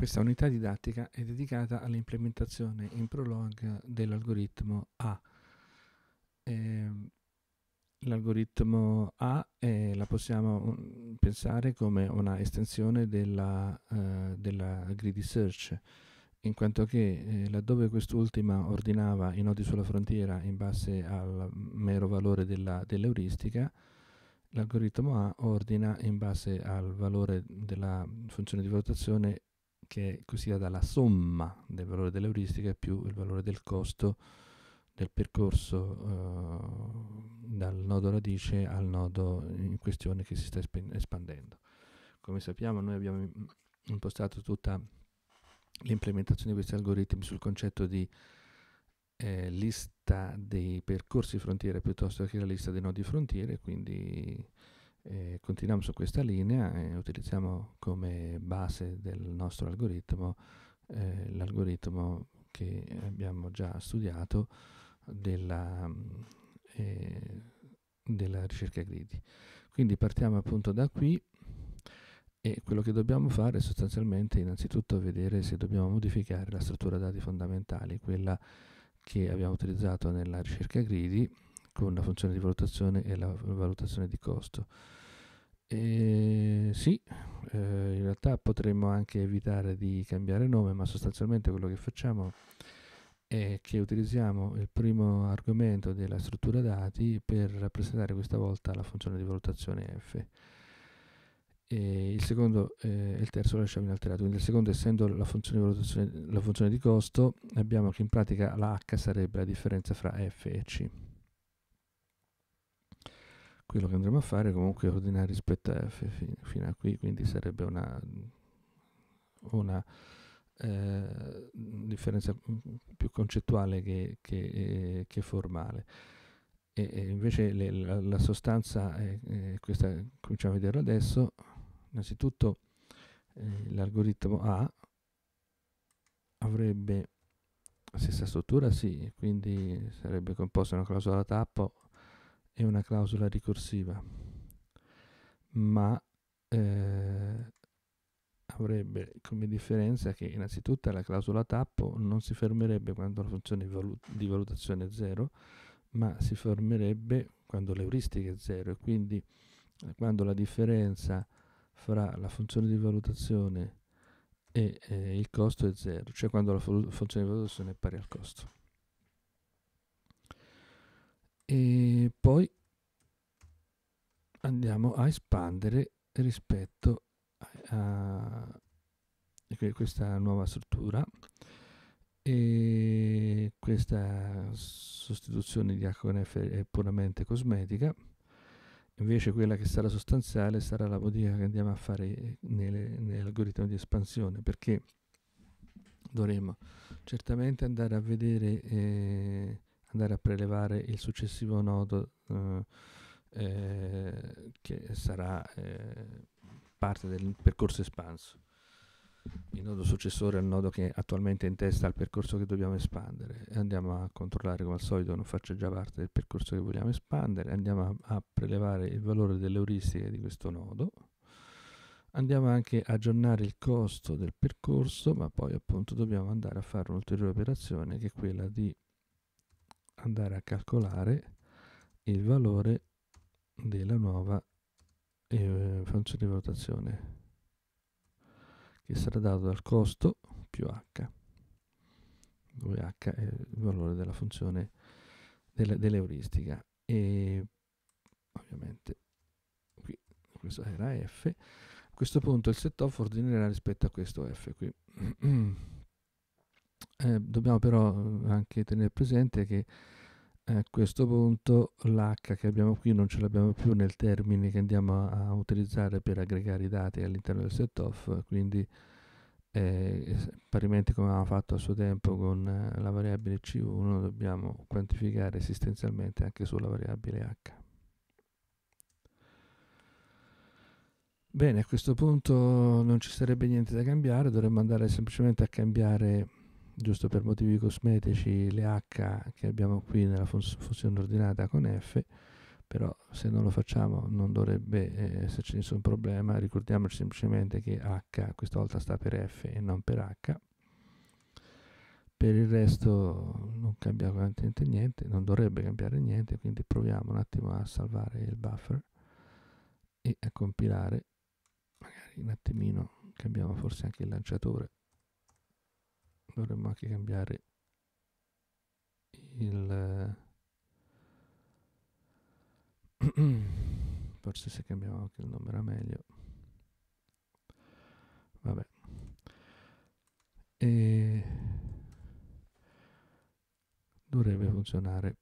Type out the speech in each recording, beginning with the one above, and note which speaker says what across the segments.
Speaker 1: Questa unità didattica è dedicata all'implementazione in Prolog dell'algoritmo A. Ehm, l'algoritmo A è, la possiamo mm, pensare come una estensione della, eh, della greedy search, in quanto che eh, laddove quest'ultima ordinava i nodi sulla frontiera in base al mero valore dell'euristica, l'algoritmo A ordina in base al valore della funzione di valutazione che equivalga dalla somma del valore dell'euristica più il valore del costo del percorso eh, dal nodo radice al nodo in questione che si sta espandendo. Come sappiamo noi abbiamo impostato tutta l'implementazione di questi algoritmi sul concetto di eh, lista dei percorsi frontiere piuttosto che la lista dei nodi frontiere, quindi e continuiamo su questa linea e utilizziamo come base del nostro algoritmo eh, l'algoritmo che abbiamo già studiato della, eh, della ricerca gridi. Quindi partiamo appunto da qui e quello che dobbiamo fare è sostanzialmente innanzitutto vedere se dobbiamo modificare la struttura dati fondamentali, quella che abbiamo utilizzato nella ricerca gridi con la funzione di valutazione e la valutazione di costo. E sì, eh, in realtà potremmo anche evitare di cambiare nome, ma sostanzialmente quello che facciamo è che utilizziamo il primo argomento della struttura dati per rappresentare questa volta la funzione di valutazione F. E il secondo eh, e eh, il terzo lo lasciamo inalterato. Quindi il secondo, essendo la funzione, di valutazione, la funzione di costo, abbiamo che in pratica la H sarebbe la differenza fra F e C quello che andremo a fare è comunque ordinare rispetto a f fino a qui, quindi sarebbe una, una eh, differenza più concettuale che, che, eh, che formale. E, e invece le, la, la, sostanza è, eh, questa, cominciamo a vedere adesso. Innanzitutto eh, l'algoritmo A avrebbe la stessa struttura, sì, quindi sarebbe composto da una clausola da tappo e una clausola ricorsiva, ma eh, avrebbe come differenza che innanzitutto la clausola tappo non si fermerebbe quando la funzione di valutazione è 0, ma si fermerebbe quando l'euristica è 0 e quindi eh, quando la differenza fra la funzione di valutazione e eh, il costo è 0, cioè quando la funzione di valutazione è pari al costo e poi andiamo a espandere rispetto a questa nuova struttura e questa sostituzione di HNF è puramente cosmetica invece quella che sarà sostanziale sarà la modifica che andiamo a fare nell'algoritmo di espansione perché dovremo certamente andare a vedere eh, andare a prelevare il successivo nodo eh, eh, che sarà eh, parte del percorso espanso. Il nodo successore è il nodo che attualmente è in testa al percorso che dobbiamo espandere e andiamo a controllare come al solito non faccia già parte del percorso che vogliamo espandere, andiamo a, a prelevare il valore delle euristiche di questo nodo, andiamo anche a aggiornare il costo del percorso ma poi appunto dobbiamo andare a fare un'ulteriore operazione che è quella di andare a calcolare il valore della nuova eh, funzione di valutazione che sarà dato dal costo più h dove h è il valore della funzione dell'euristica e ovviamente qui questa era f a questo punto il setup ordinerà rispetto a questo f qui Eh, dobbiamo però eh, anche tenere presente che a eh, questo punto l'H che abbiamo qui non ce l'abbiamo più nel termine che andiamo a, utilizzare per aggregare i dati all'interno del set off, quindi eh, parimenti come avevamo fatto a suo tempo con eh, la variabile C1 dobbiamo quantificare esistenzialmente anche sulla variabile H. Bene, a questo punto non ci sarebbe niente da cambiare, dovremmo andare semplicemente a cambiare giusto per motivi cosmetici, le H che abbiamo qui nella funzione ordinata con F, però se non lo facciamo non dovrebbe eh, esserci nessun problema, ricordiamoci semplicemente che H questa volta sta per F e non per H. Per il resto non cambia praticamente niente, non dovrebbe cambiare niente, quindi proviamo un attimo a salvare il buffer e a compilare, magari un attimino cambiamo forse anche il lanciatore dovremmo anche cambiare il forse se cambiamo anche il nome era meglio vabbè e dovrebbe funzionare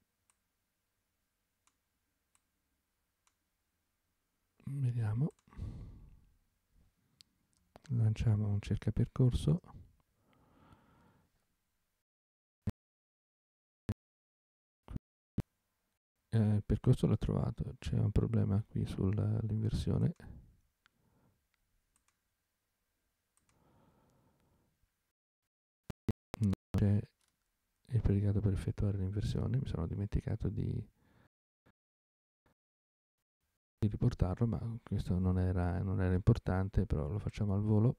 Speaker 1: vediamo lanciamo un cerca percorso eh, il percorso l'ho trovato, c'è un problema qui sull'inversione. c'è il predicato per effettuare l'inversione, mi sono dimenticato di, di riportarlo, ma questo non era, non era importante, però lo facciamo al volo.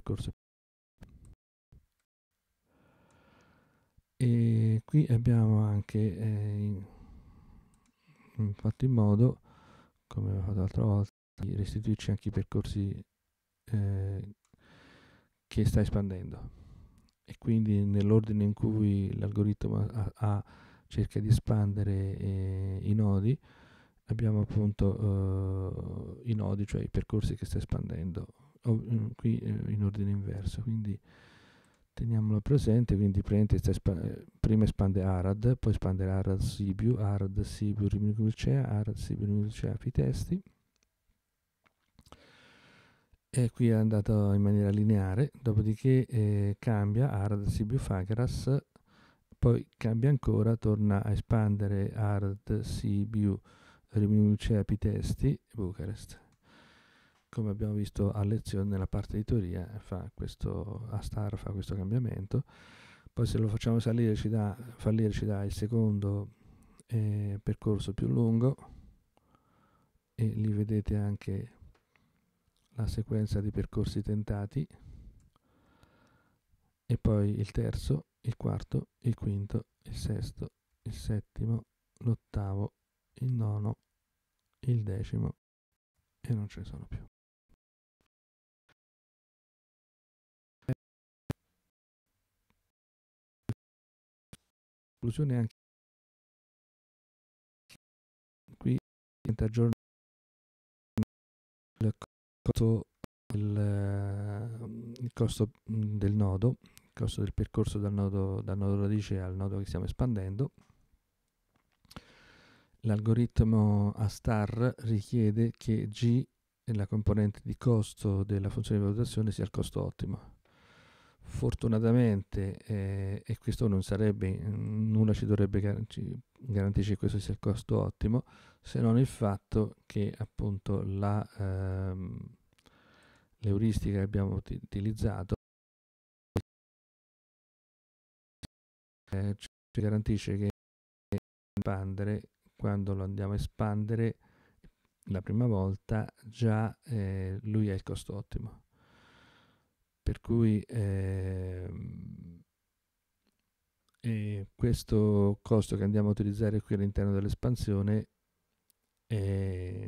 Speaker 1: percorso. E qui abbiamo anche eh, fatto in modo, come avevo fatto l'altra volta, di restituirci anche i percorsi eh, che sta espandendo. E quindi nell'ordine in cui l'algoritmo ha, ha cerca di espandere eh, i nodi, abbiamo appunto eh, i nodi, cioè i percorsi che sta espandendo eh, qui eh, in ordine inverso, quindi teniamolo presente, quindi esp- eh, prima espande Arad, poi espande Arad Sibiu, Arad Sibiu rimini Arad Sibiu Rimini-Vilcea Fitesti, e qui è andato in maniera lineare, dopodiché eh, cambia Arad Sibiu Fagras, poi cambia ancora, torna a espandere Arad Sibiu rimini Pitesti, Bucarest come abbiamo visto a lezione nella parte di teoria, fa questo, a star fa questo cambiamento, poi se lo facciamo salire ci dà, fallire ci dà il secondo eh, percorso più lungo e lì vedete anche la sequenza di percorsi tentati e poi il terzo, il quarto, il quinto, il sesto, il settimo, l'ottavo, il nono, il decimo e non ce ne sono più. conclusione anche qui 30 giorni ehm, il costo, del, il costo del nodo, il costo del percorso dal nodo, dal nodo radice al nodo che stiamo espandendo. L'algoritmo A star richiede che G, la componente di costo della funzione di valutazione, sia il costo ottimo fortunatamente, eh, e questo non sarebbe, nulla ci dovrebbe garantire che questo sia il costo ottimo, se non il fatto che appunto la, ehm, l'euristica che abbiamo t- utilizzato eh, ci garantisce che espandere, quando lo andiamo a espandere la prima volta, già eh, lui è il costo ottimo. Per cui eh, questo costo che andiamo a utilizzare qui all'interno dell'espansione è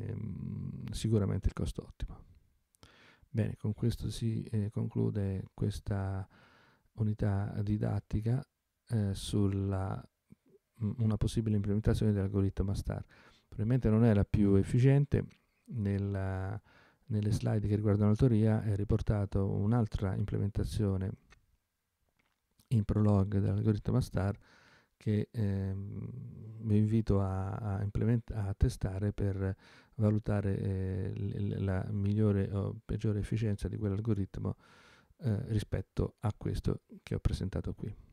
Speaker 1: ehm, sicuramente il costo ottimo. Bene, con questo si eh, conclude questa unità didattica eh, sulla mm, una possibile implementazione dell'algoritmo STAR. Probabilmente non è la più efficiente nella nelle slide che riguardano l'autoria è riportato un'altra implementazione in prolog dell'algoritmo STAR che ehm, vi invito a, a, a, testare per valutare eh, la migliore o peggiore efficienza di quell'algoritmo eh, rispetto a questo che ho presentato qui.